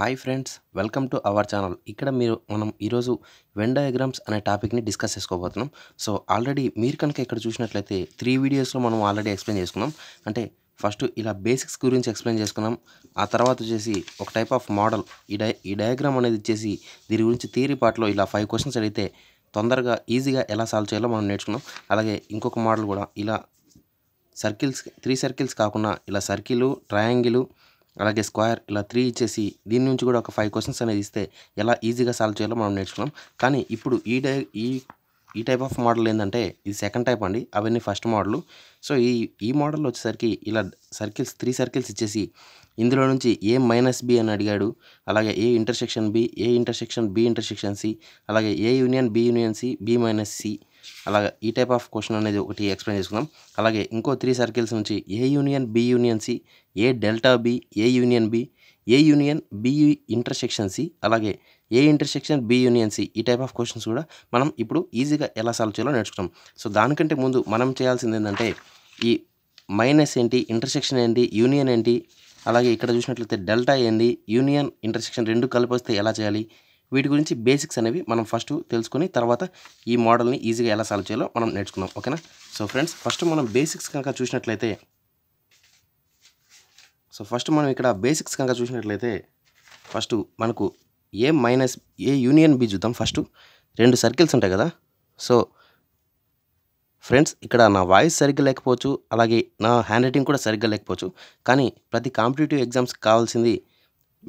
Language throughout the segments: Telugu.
hi friends welcome to our channel ఇక్కడ మీరు మనం ఈరోజు వెన్ డయాగ్రామ్స్ అనే టాపిక్ని డిస్కస్ చేసుకోబోతున్నాం సో ఆల్రెడీ మీరు కనుక ఇక్కడ చూసినట్లయితే త్రీ వీడియోస్లో మనం ఆల్రెడీ ఎక్స్ప్లెయిన్ చేసుకున్నాం అంటే ఫస్ట్ ఇలా బేసిక్స్ గురించి ఎక్స్ప్లెయిన్ చేసుకున్నాం ఆ తర్వాత వచ్చేసి ఒక టైప్ ఆఫ్ మోడల్ ఈ డై ఈ డయాగ్రామ్ అనేది వచ్చేసి దీని గురించి థియరీ పార్ట్లో ఇలా ఫైవ్ క్వశ్చన్స్ అడిగితే తొందరగా ఈజీగా ఎలా సాల్వ్ చేయాలో మనం నేర్చుకున్నాం అలాగే ఇంకొక మోడల్ కూడా ఇలా సర్కిల్స్ త్రీ సర్కిల్స్ కాకుండా ఇలా సర్కిలు ట్రయాంగిల్ అలాగే స్క్వేర్ ఇలా త్రీ ఇచ్చేసి దీని నుంచి కూడా ఒక ఫైవ్ క్వశ్చన్స్ అనేది ఇస్తే ఎలా ఈజీగా సాల్వ్ చేయాలో మనం నేర్చుకున్నాం కానీ ఇప్పుడు ఈ ఈ ఈ టైప్ ఆఫ్ మోడల్ ఏంటంటే ఇది సెకండ్ టైప్ అండి అవన్నీ ఫస్ట్ మోడల్ సో ఈ ఈ మోడల్ వచ్చేసరికి ఇలా సర్కిల్స్ త్రీ సర్కిల్స్ ఇచ్చేసి ఇందులో నుంచి ఏ మైనస్ బి అని అడిగాడు అలాగే A intersection B A intersection B intersection C అలాగే A union B union C B minus C అలాగే ఈ టైప్ ఆఫ్ క్వశ్చన్ అనేది ఒకటి ఎక్స్ప్లెయిన్ చేసుకుందాం అలాగే ఇంకో త్రీ సర్కిల్స్ నుంచి A union B union C A delta B A union B A union B intersection C అలాగే A intersection B union C ఈ టైప్ ఆఫ్ క్వశ్చన్స్ కూడా మనం ఇప్పుడు ఈజీగా ఎలా సాల్వ్ చేయాలో నేర్చుకుంటాం సో దానికంటే ముందు మనం చేయాల్సింది ఏంటంటే ఈ మైనస్ ఏంటి ఇంటర్సెక్షన్ ఏంటి యూనియన్ ఏంటి అలాగే ఇక్కడ చూసినట్లయితే డెల్టా ఏంటి యూనియన్ ఇంటర్సెక్షన్ రెండు కలిపి వస్తే ఎలా చేయాలి వీటి గురించి బేసిక్స్ అనేవి మనం ఫస్ట్ తెలుసుకుని తర్వాత ఈ మోడల్ని ఈజీగా ఎలా సాల్వ్ చేయాలో మనం నేర్చుకుందాం ఓకేనా సో ఫ్రెండ్స్ ఫస్ట్ మనం బేసిక్స్ కనుక చూసినట్లయితే సో ఫస్ట్ మనం ఇక్కడ బేసిక్స్ కనుక చూసినట్లయితే ఫస్ట్ మనకు A minus A union B చూద్దాం ఫస్ట్ రెండు సర్కిల్స్ ఉంటాయి కదా సో ఫ్రెండ్స్ ఇక్కడ నా వాయిస్ సరిగ్గా లేకపోవచ్చు అలాగే నా హ్యాండ్ రైటింగ్ కూడా సరిగ్గా లేకపోవచ్చు కానీ ప్రతి కాంపిటేటివ్ ఎగ్జామ్స్కి కావాల్సింది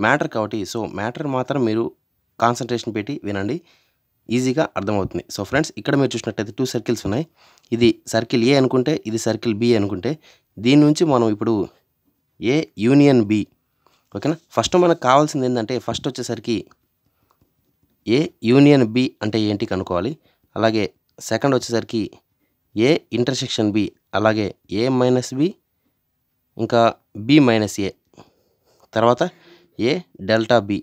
మ్యాటర్ కాబట్టి సో మ్యాటర్ మాత్రం మీరు కాన్సన్ట్రేషన్ పెట్టి వినండి ఈజీగా అర్థమవుతుంది సో ఫ్రెండ్స్ ఇక్కడ మీరు చూసినట్టయితే టూ సర్కిల్స్ ఉన్నాయి ఇది సర్కిల్ ఏ అనుకుంటే ఇది సర్కిల్ బి అనుకుంటే దీని నుంచి మనం ఇప్పుడు ఏ యూనియన్ బి ఓకేనా ఫస్ట్ మనకు కావాల్సింది ఏంటంటే ఫస్ట్ వచ్చేసరికి ఏ యూనియన్ బి అంటే ఏంటి కనుక్కోవాలి అలాగే సెకండ్ వచ్చేసరికి ఏ ఇంటర్సెక్షన్ బి అలాగే ఏ మైనస్ బి ఇంకా బి మైనస్ ఏ తర్వాత ఏ డెల్టా బి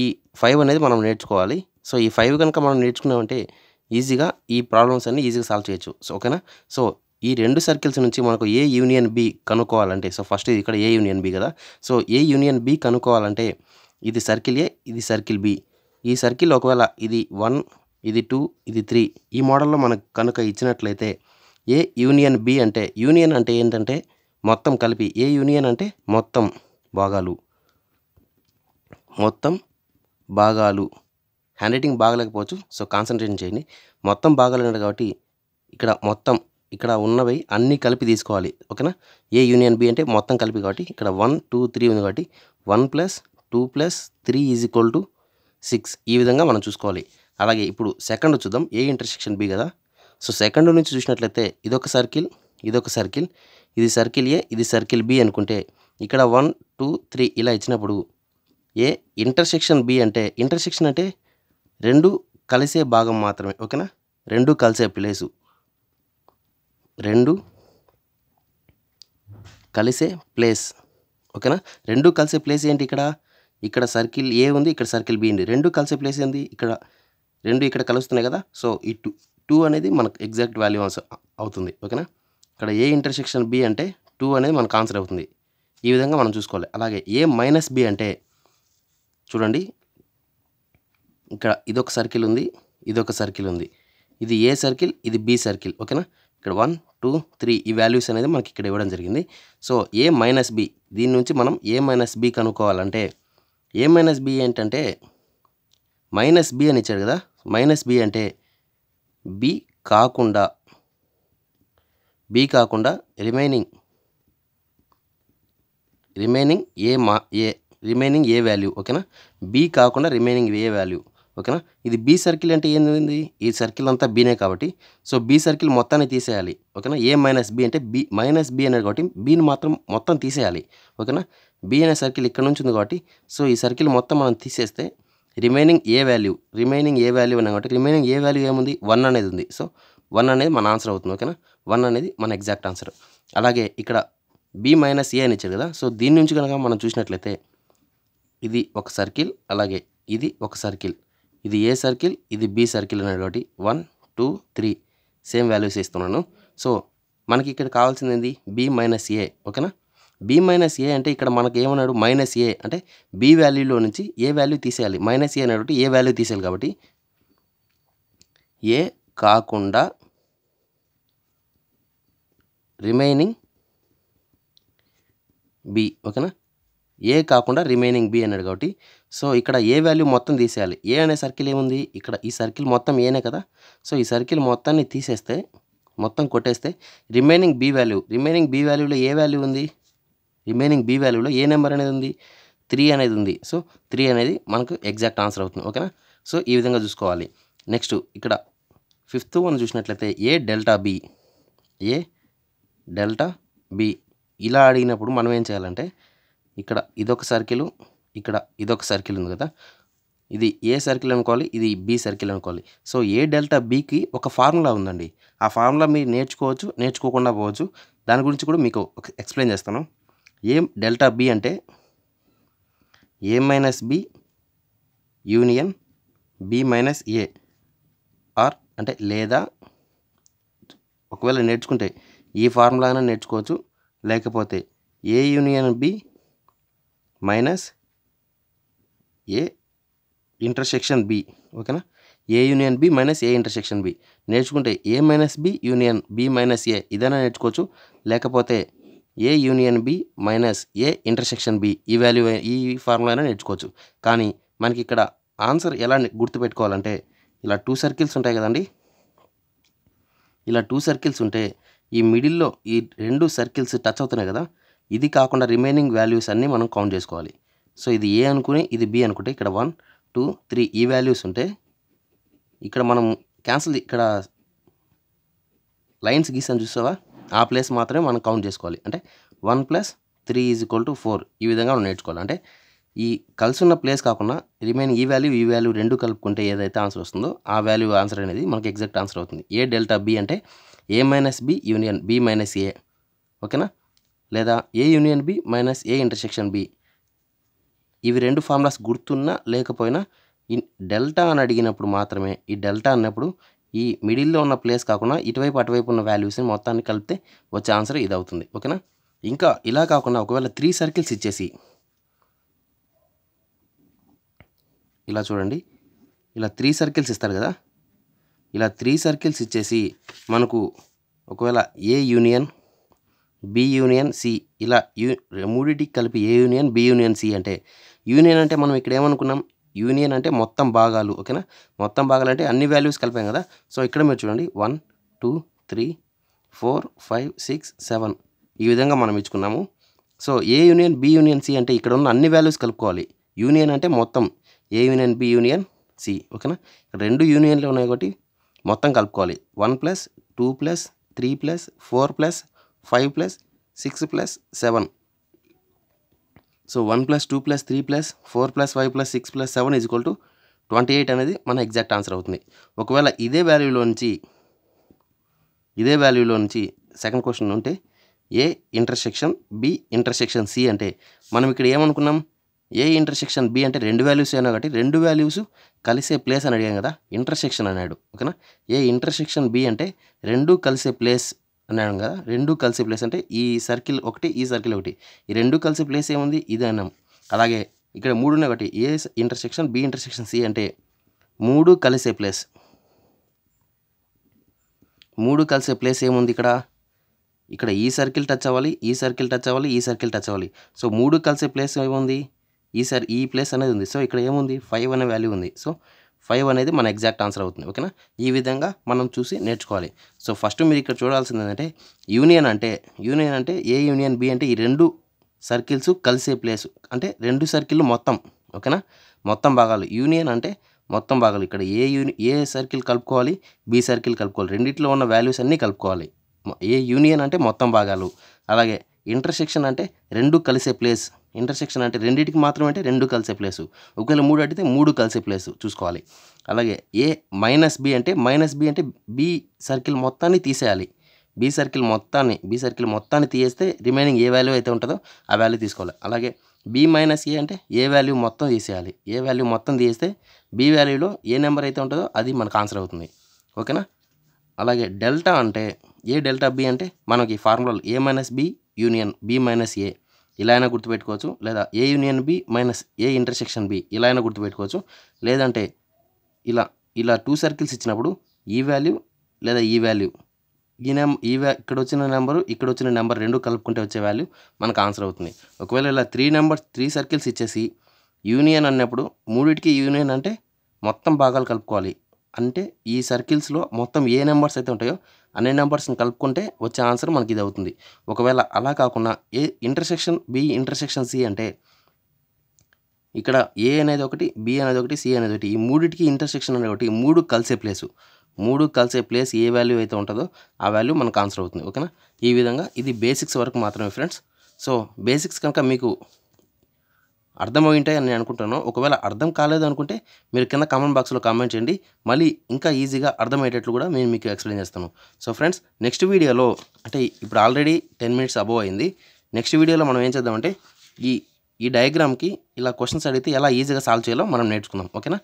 ఈ ఫైవ్ అనేది మనం నేర్చుకోవాలి సో ఈ ఫైవ్ కనుక మనం నేర్చుకున్నామంటే ఈజీగా ఈ ప్రాబ్లమ్స్ అన్ని ఈజీగా సాల్వ్ చేయొచ్చు సో ఓకేనా సో ఈ రెండు సర్కిల్స్ నుంచి మనకు ఏ యూనియన్ బి కనుక్కోవాలంటే సో ఫస్ట్ ఇది ఇక్కడ ఏ యూనియన్ బి కదా సో ఏ యూనియన్ బి కనుక్కోవాలంటే ఇది సర్కిల్ ఏ ఇది సర్కిల్ బి ఈ సర్కిల్ ఒకవేళ ఇది వన్ ఇది టూ ఇది త్రీ ఈ మోడల్లో మనకు కనుక ఇచ్చినట్లయితే ఏ యూనియన్ బి అంటే యూనియన్ అంటే ఏంటంటే మొత్తం కలిపి ఏ యూనియన్ అంటే మొత్తం భాగాలు మొత్తం భాగాలు హ్యాండ్ రైటింగ్ బాగలేకపోవచ్చు సో కాన్సన్ట్రేషన్ చేయండి మొత్తం భాగాలు ఉన్నాడు కాబట్టి ఇక్కడ మొత్తం ఇక్కడ ఉన్నవి అన్నీ కలిపి తీసుకోవాలి ఓకేనా ఏ యూనియన్ బి అంటే మొత్తం కలిపి కాబట్టి ఇక్కడ వన్ టూ త్రీ ఉంది కాబట్టి one plus two plus three is equal to six ఈ విధంగా మనం చూసుకోవాలి అలాగే ఇప్పుడు సెకండ్ చూద్దాం ఏ ఇంటర్సెక్షన్ బి కదా సో సెకండ్ నుంచి చూసినట్లయితే ఇదొక సర్కిల్ ఇదొక సర్కిల్ ఇది సర్కిల్ ఏ ఇది సర్కిల్ బి అనుకుంటే ఇక్కడ వన్ టూ త్రీ ఇలా ఇచ్చినప్పుడు ఏ ఇంటర్సెక్షన్ బి అంటే ఇంటర్సెక్షన్ అంటే రెండు కలిసే భాగం మాత్రమే ఓకేనా రెండు కలిసే ప్లేసు రెండు కలిసే ప్లేస్ ఓకేనా రెండు కలిసే ప్లేస్ ఏంటి ఇక్కడ ఇక్కడ సర్కిల్ ఏ ఉంది ఇక్కడ సర్కిల్ బి ఉంది రెండు కలిసే ప్లేస్ ఏంది ఇక్కడ రెండు ఇక్కడ కలుస్తున్నాయి కదా సో ఈ టూ టూ అనేది మనకు ఎగ్జాక్ట్ వాల్యూ ఆన్సర్ అవుతుంది ఓకేనా ఇక్కడ ఏ ఇంటర్సెక్షన్ బి అంటే టూ అనేది మనకు ఆన్సర్ అవుతుంది ఈ విధంగా మనం చూసుకోవాలి అలాగే ఏ మైనస్ బి అంటే చూడండి ఇక్కడ ఇదొక సర్కిల్ ఉంది ఇదొక సర్కిల్ ఉంది ఇది ఏ సర్కిల్ ఇది బి సర్కిల్ ఓకేనా ఇక్కడ వన్ టూ త్రీ ఈ వాల్యూస్ అనేది మనకి ఇక్కడ ఇవ్వడం జరిగింది సో ఏ మైనస్ బి దీని నుంచి మనం ఏ మైనస్ బి కనుక్కోవాలంటే ఏ మైనస్ బి ఏంటంటే మైనస్ బి అని ఇచ్చాడు కదా మైనస్ బి అంటే బి కాకుండా బి కాకుండా రిమైనింగ్ రిమైనింగ్ ఏ మా ఏ రిమైనింగ్ ఏ వాల్యూ ఓకేనా బీ కాకుండా రిమైనింగ్ ఏ వాల్యూ ఓకేనా ఇది బీ సర్కిల్ అంటే ఏంది ఈ సర్కిల్ అంతా బీనే కాబట్టి సో బీ సర్కిల్ మొత్తాన్ని తీసేయాలి ఓకేనా ఏ మైనస్ బి అంటే బి మైనస్ బి అనేది కాబట్టి బీని మాత్రం మొత్తం తీసేయాలి ఓకేనా బి అనే సర్కిల్ ఇక్కడ నుంచి ఉంది కాబట్టి సో ఈ సర్కిల్ మొత్తం మనం తీసేస్తే remaining A value remaining A value అన్నా కాబట్టి రిమైనింగ్ ఏ వాల్యూ ఏముంది వన్ అనేది ఉంది సో వన్ అనేది మన ఆన్సర్ అవుతుంది ఓకేనా వన్ అనేది మన ఎగ్జాక్ట్ ఆన్సర్ అలాగే ఇక్కడ బి మైనస్ ఏ అని ఇచ్చారు కదా సో దీని నుంచి కనుక మనం చూసినట్లయితే ఇది ఒక సర్కిల్ అలాగే ఇది ఒక సర్కిల్ ఇది ఏ సర్కిల్ ఇది బి సర్కిల్ అనేటువంటి one two three same values ఇస్తున్నాను సో మనకి ఇక్కడ కావాల్సింది ఏంది బి మైనస్ ఏ ఓకేనా బి మైనస్ ఏ అంటే ఇక్కడ మనకి ఏమన్నాడు మైనస్ ఏ అంటే బి వాల్యూలో నుంచి ఏ వాల్యూ తీసేయాలి మైనస్ ఏ అనేటువంటి ఏ వాల్యూ తీసేయాలి కాబట్టి ఏ కాకుండా రిమైనింగ్ బి ఓకేనా ఏ కాకుండా రిమైనింగ్ బి అన్నాడు కాబట్టి సో ఇక్కడ ఏ వాల్యూ మొత్తం తీసేయాలి ఏ అనే సర్కిల్ ఏముంది ఇక్కడ ఈ సర్కిల్ మొత్తం ఏనే కదా సో ఈ సర్కిల్ మొత్తాన్ని తీసేస్తే మొత్తం కొట్టేస్తే remaining B value remaining B వాల్యూలో ఏ వాల్యూ ఉంది రిమైనింగ్ బి వాల్యూలో ఏ నెంబర్ అనేది ఉంది త్రీ అనేది ఉంది సో త్రీ అనేది మనకు ఎగ్జాక్ట్ ఆన్సర్ అవుతుంది ఓకేనా సో ఈ విధంగా చూసుకోవాలి నెక్స్ట్ ఇక్కడ ఫిఫ్త్ వన్ చూసినట్లయితే A delta B A delta B ఇలా అడిగినప్పుడు మనం ఏం చేయాలంటే ఇక్కడ ఇదొక సర్కిల్ ఇక్కడ ఇదొక సర్కిల్ ఉంది కదా ఇది ఏ సర్కిల్ అనుకోవాలి ఇది బి సర్కిల్ అనుకోవాలి సో ఏ డెల్టా బీకి ఒక ఫార్ములా ఉందండి ఆ ఫార్ములా మీరు నేర్చుకోవచ్చు నేర్చుకోకుండా పోవచ్చు దాని గురించి కూడా మీకు ఎక్స్ప్లెయిన్ చేస్తాను ఏం డెల్టా బి అంటే A minus B union B minus A or అంటే లేదా ఒకవేళ నేర్చుకుంటే ఈ అయినా నేర్చుకోవచ్చు లేకపోతే A union B minus A intersection B ఓకేనా A union B minus A intersection B నేర్చుకుంటే A minus B union B minus A ఇదైనా నేర్చుకోవచ్చు లేకపోతే A union B minus A intersection B ఈ వాల్యూ ఈ ఫార్ములా అయినా నేర్చుకోవచ్చు కానీ మనకి ఇక్కడ ఆన్సర్ ఎలా గుర్తుపెట్టుకోవాలంటే ఇలా టూ సర్కిల్స్ ఉంటాయి కదండి ఇలా టూ సర్కిల్స్ ఉంటే ఈ మిడిల్లో ఈ రెండు సర్కిల్స్ టచ్ అవుతున్నాయి కదా ఇది కాకుండా రిమైనింగ్ వాల్యూస్ అన్నీ మనం కౌంట్ చేసుకోవాలి సో ఇది ఏ అనుకుని ఇది బి అనుకుంటే ఇక్కడ వన్ టూ త్రీ ఈ వాల్యూస్ ఉంటే ఇక్కడ మనం క్యాన్సిల్ ఇక్కడ లైన్స్ గీసాను చూసావా ఆ ప్లేస్ మాత్రమే మనం కౌంట్ చేసుకోవాలి అంటే one plus three is equal to four ఈ విధంగా మనం నేర్చుకోవాలి అంటే ఈ కలిసి ఉన్న ప్లేస్ కాకుండా రిమైనింగ్ ఈ వాల్యూ ఈ వాల్యూ రెండు కలుపుకుంటే ఏదైతే ఆన్సర్ వస్తుందో ఆ వాల్యూ ఆన్సర్ అనేది మనకి ఎగ్జాక్ట్ ఆన్సర్ అవుతుంది ఏ డెల్టా బి అంటే A minus B union B minus A ఓకేనా లేదా A union B minus A intersection B ఇవి రెండు ఫార్ములాస్ గుర్తున్నా లేకపోయినా ఈ డెల్టా అని అడిగినప్పుడు మాత్రమే ఈ డెల్టా అన్నప్పుడు ఈ మిడిల్లో ఉన్న ప్లేస్ కాకుండా ఇటువైపు అటువైపు ఉన్న వాల్యూస్ని మొత్తాన్ని కలిపితే వచ్చే ఆన్సర్ ఇది అవుతుంది ఓకేనా ఇంకా ఇలా కాకుండా ఒకవేళ త్రీ సర్కిల్స్ ఇచ్చేసి ఇలా చూడండి ఇలా త్రీ సర్కిల్స్ ఇస్తారు కదా ఇలా త్రీ సర్కిల్స్ ఇచ్చేసి మనకు ఒకవేళ A union B union C ఇలా యూ మూడిటికి కలిపి A union B union C అంటే యూనియన్ అంటే మనం ఇక్కడ ఏమనుకున్నాం యూనియన్ అంటే మొత్తం భాగాలు ఓకేనా మొత్తం భాగాలు అంటే అన్ని వాల్యూస్ కలిపాం కదా సో ఇక్కడ మీరు చూడండి one two three four five six seven ఈ విధంగా మనం ఇచ్చుకున్నాము so A union B union C అంటే ఇక్కడ ఉన్న అన్ని వాల్యూస్ కలుపుకోవాలి యూనియన్ అంటే మొత్తం A union B union C ఓకేనా రెండు యూనియన్లు ఉన్నాయి కాబట్టి మొత్తం కలుపుకోవాలి one plus two plus three plus four plus five plus six plus seven so one plus two plus three plus four plus five plus six plus seven is equal to twenty eight అనేది మన ఎగ్జాక్ట్ ఆన్సర్ అవుతుంది ఒకవేళ ఇదే వాల్యూలో నుంచి ఇదే వాల్యూలో నుంచి సెకండ్ క్వశ్చన్ ఉంటే A intersection B intersection C అంటే మనం ఇక్కడ ఏమనుకున్నాం ఏ ఇంటర్సెక్షన్ బి అంటే రెండు వాల్యూస్ అయినా కాబట్టి రెండు వాల్యూస్ కలిసే ప్లేస్ అని అడిగాం కదా ఇంటర్సెక్షన్ అన్నాడు ఓకేనా ఏ ఇంటర్సెక్షన్ బి అంటే రెండు కలిసే ప్లేస్ అన్నాను కదా రెండు కలిసి ప్లేస్ అంటే ఈ సర్కిల్ ఒకటి ఈ సర్కిల్ ఒకటి ఈ రెండు కలిసి ప్లేస్ ఏముంది ఇది అన్నాం అలాగే ఇక్కడ మూడు ఉన్నాయి ఒకటి A intersection B intersection C అంటే మూడు కలిసే ప్లేస్ మూడు కలిసే ప్లేస్ ఏముంది ఇక్కడ ఇక్కడ ఈ సర్కిల్ టచ్ అవ్వాలి ఈ సర్కిల్ టచ్ అవ్వాలి ఈ సర్కిల్ టచ్ అవ్వాలి సో మూడు కలిసే ప్లేస్ ఏముంది ఈ సర్ ఈ ప్లేస్ అనేది ఉంది సో ఇక్కడ ఏముంది ఫైవ్ అనే వాల్యూ ఉంది సో ఫైవ్ అనేది మన ఎగ్జాక్ట్ ఆన్సర్ అవుతుంది ఓకేనా ఈ విధంగా మనం చూసి నేర్చుకోవాలి సో ఫస్ట్ మీరు ఇక్కడ చూడాల్సింది ఏంటంటే యూనియన్ అంటే యూనియన్ అంటే ఏ యూనియన్ బి అంటే ఈ రెండు సర్కిల్స్ కలిసే ప్లేస్ అంటే రెండు సర్కిల్ మొత్తం ఓకేనా మొత్తం భాగాలు యూనియన్ అంటే మొత్తం భాగాలు ఇక్కడ ఏ యూని ఏ సర్కిల్ కలుపుకోవాలి బి సర్కిల్ కలుపుకోవాలి రెండిట్లో ఉన్న వాల్యూస్ అన్నీ కలుపుకోవాలి ఏ యూనియన్ అంటే మొత్తం భాగాలు అలాగే ఇంటర్సెక్షన్ అంటే రెండు కలిసే ప్లేస్ ఇంటర్సెక్షన్ అంటే రెండింటికి మాత్రం అంటే రెండు కలిసే ప్లేసు ఒకవేళ మూడు అడిగితే మూడు కలిసే ప్లేసు చూసుకోవాలి అలాగే ఏ మైనస్ బి అంటే మైనస్ బి అంటే బి సర్కిల్ మొత్తాన్ని తీసేయాలి బి సర్కిల్ మొత్తాన్ని బి సర్కిల్ మొత్తాన్ని తీసేస్తే రిమైనింగ్ ఏ వాల్యూ అయితే ఉంటుందో ఆ వాల్యూ తీసుకోవాలి అలాగే బి మైనస్ ఏ అంటే ఏ వాల్యూ మొత్తం తీసేయాలి ఏ వాల్యూ మొత్తం తీస్తే బి వాల్యూలో ఏ నెంబర్ అయితే ఉంటుందో అది మనకు ఆన్సర్ అవుతుంది ఓకేనా అలాగే డెల్టా అంటే ఏ డెల్టా బి అంటే మనకి ఫార్ములాలు A minus B union B minus A ఇలా అయినా గుర్తుపెట్టుకోవచ్చు లేదా A union B minus A intersection B ఇలా అయినా గుర్తుపెట్టుకోవచ్చు లేదంటే ఇలా ఇలా టూ సర్కిల్స్ ఇచ్చినప్పుడు ఈ వాల్యూ లేదా ఈ వాల్యూ ఈ నెం ఈ ఇక్కడ వచ్చిన నెంబరు ఇక్కడ వచ్చిన నెంబర్ రెండు కలుపుకుంటే వచ్చే వాల్యూ మనకు ఆన్సర్ అవుతుంది ఒకవేళ ఇలా త్రీ నెంబర్స్ త్రీ సర్కిల్స్ ఇచ్చేసి యూనియన్ అన్నప్పుడు మూడిటికి యూనియన్ అంటే మొత్తం భాగాలు కలుపుకోవాలి అంటే ఈ సర్కిల్స్లో మొత్తం ఏ నెంబర్స్ అయితే ఉంటాయో అన్ని నెంబర్స్ని కలుపుకుంటే వచ్చే ఆన్సర్ మనకి ఇది అవుతుంది ఒకవేళ అలా కాకుండా A intersection B intersection C అంటే ఇక్కడ ఏ అనేది ఒకటి బి అనేది ఒకటి సి అనేది ఒకటి ఈ మూడిటికి ఇంటర్సెక్షన్ అనేది ఒకటి మూడు కలిసే ప్లేసు మూడు కలిసే ప్లేస్ ఏ వాల్యూ అయితే ఉంటుందో ఆ వాల్యూ మనకు ఆన్సర్ అవుతుంది ఓకేనా ఈ విధంగా ఇది బేసిక్స్ వరకు మాత్రమే ఫ్రెండ్స్ సో బేసిక్స్ కనుక మీకు అర్థమై అని నేను అనుకుంటాను ఒకవేళ అర్థం కాలేదు అనుకుంటే మీరు కింద కామెంట్ బాక్స్లో కామెంట్ చేయండి మళ్ళీ ఇంకా ఈజీగా అర్థమయ్యేటట్లు కూడా నేను మీకు ఎక్స్ప్లెయిన్ చేస్తాను సో ఫ్రెండ్స్ నెక్స్ట్ వీడియోలో అంటే ఇప్పుడు ఆల్రెడీ టెన్ మినిట్స్ అబోవ్ అయింది నెక్స్ట్ వీడియోలో మనం ఏం చేద్దామంటే ఈ ఈ డయాగ్రామ్కి ఇలా క్వశ్చన్స్ అడిగితే ఎలా ఈజీగా సాల్వ్ చేయాలో మనం నేర్చుకుందాం ఓకేనా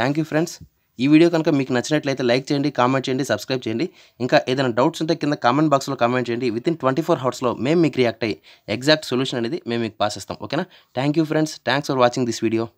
థ్యాంక్ యూ ఫ్రెండ్స్ ఈ వీడియో కనుక మీకు నచ్చినట్లయితే లైక్ చేయండి కామెంట్ చేయండి సబ్స్క్రైబ్ చేయండి ఇంకా ఏదైనా డౌట్స్ ఉంటే కింద కామెంట్ బాక్స్లో కామెంట్ చేయండి విత్ ఇన్ ట్వంటీ ఫోర్ అవర్స్లో మేము మీకు రియాక్ట్ అయ్యి ఎగ్జాక్ట్ సొల్యూషన్ అనేది మేము మీకు పాస్ ఇస్తాం ఓకేనా thank friends thanks for watching this video